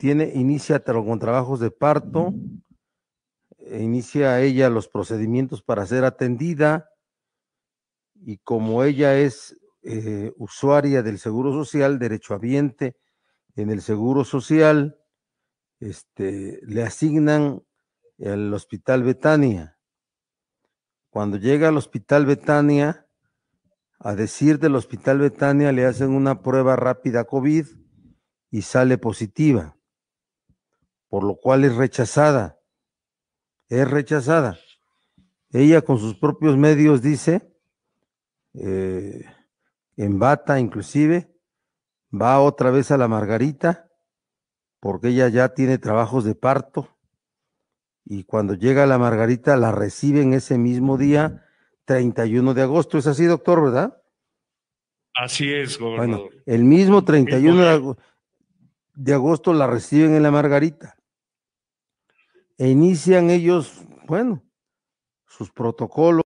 tiene, inicia con trabajos de parto, inicia ella los procedimientos para ser atendida y como ella es eh, usuaria del Seguro Social, derechohabiente en el Seguro Social, este, le asignan el Hospital Betania. Cuando llega al Hospital Betania, a decir del Hospital Betania, le hacen una prueba rápida COVID y sale positiva por lo cual es rechazada. Es rechazada. Ella con sus propios medios dice, eh, en bata inclusive, va otra vez a la Margarita, porque ella ya tiene trabajos de parto, y cuando llega a la Margarita la reciben ese mismo día, 31 de agosto. Es así, doctor, ¿verdad? Así es, gobernador. Bueno, el mismo 31 de agosto la reciben en la Margarita e inician ellos, bueno, sus protocolos